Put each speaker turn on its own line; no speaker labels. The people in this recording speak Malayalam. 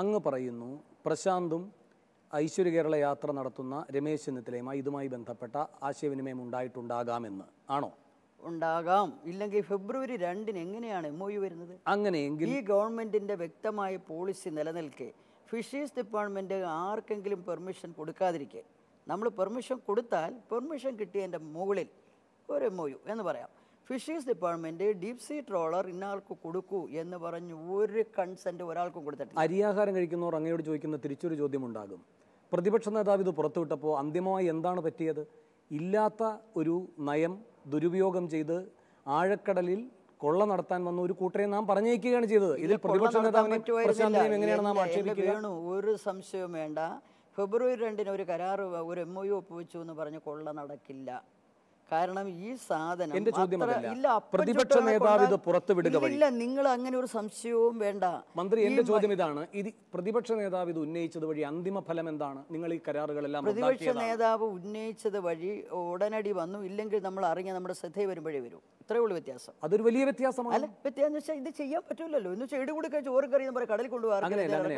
അങ്ങ് പറയുന്നു പ്രശാന്തും ഐശ്വര്യ കേരള യാത്ര നടത്തുന്ന രമേശ് ചെന്നിത്തലയുമായി ഇതുമായി ബന്ധപ്പെട്ട ആശയവിനിമയം ഉണ്ടായിട്ടുണ്ടാകാമെന്ന് ആണോ ഉണ്ടാകാം ഇല്ലെങ്കിൽ ഫെബ്രുവരി രണ്ടിന് എങ്ങനെയാണ് എം ഒ യു വരുന്നത് അങ്ങനെയെങ്കിൽ ഈ ഗവൺമെന്റിന്റെ വ്യക്തമായ
പോളിസി നിലനിൽക്കെ ഫിഷറീസ് ഡിപ്പാർട്ട്മെന്റ് ആർക്കെങ്കിലും പെർമിഷൻ കൊടുക്കാതിരിക്കെ നമ്മൾ പെർമിഷൻ കൊടുത്താൽ പെർമിഷൻ കിട്ടിയതിൻ്റെ മുകളിൽ ഒരു എം ഒ യു എന്ന് പറയാം fisheries department deep sea trawler ഇന്നാൾക്ക് കൊടുക്കൂ എന്ന് പറഞ്ഞ് ഒരു കൺസെന്റ് ഒരാൾക്കും കൊടുത്തിട്ട്
അരിയാഹാരം കഴിക്കുന്നവർ അങ്ങയോട് ചോദിക്കുന്ന തിരിച്ചൊരു ഉണ്ടാകും പ്രതിപക്ഷ നേതാവ് ഇത് പുറത്തുവിട്ടപ്പോൾ അന്തിമമായി എന്താണ് പറ്റിയത് ഇല്ലാത്ത ഒരു നയം ദുരുപയോഗം ചെയ്ത് ആഴക്കടലിൽ കൊള്ള നടത്താൻ വന്ന ഒരു കൂട്ടരെ നാം പറഞ്ഞേക്കുകയാണ് ചെയ്തത് ഇതിൽ പ്രതിപക്ഷ നേതാവിനെ എങ്ങനെയാണ്
ഒരു സംശയവും വേണ്ട ഫെബ്രുവരി രണ്ടിന് ഒരു കരാർ ഒരു എം ഒ ഒപ്പുവെച്ചു എന്ന് പറഞ്ഞ് കൊള്ള നടക്കില്ല കാരണം ഈ സാധനം ഇല്ല പ്രതിപക്ഷ നേതാവ് ഇത്
പുറത്തുവിടുക ഇല്ല
നിങ്ങൾ അങ്ങനെ ഒരു സംശയവും വേണ്ട മന്ത്രി എന്റെ ചോദ്യം
ഇതാണ് ഇത് പ്രതിപക്ഷ നേതാവ് ഇത് ഉന്നയിച്ചത് വഴി അന്തിമ ഫലം എന്താണ് നിങ്ങൾ ഈ കരാറുകളെല്ലാം പ്രതിപക്ഷ
നേതാവ് ഉന്നയിച്ചത് വഴി ഉടനടി വന്നു ഇല്ലെങ്കിൽ നമ്മൾ അറിഞ്ഞ നമ്മുടെ ശ്രദ്ധയിൽ വരുമ്പോഴേ വരും ഇത്രയേ ഉള്ളൂ വ്യത്യാസം അതൊരു വലിയ വ്യത്യാസമാണ് അല്ല വ്യത്യാസം ഇത് ചെയ്യാൻ പറ്റില്ലല്ലോ എന്ന് വെച്ചാൽ കൂടി ചോറ് കറി എന്ന് പറയാം കടലിൽ കൊണ്ടുപോകാൻ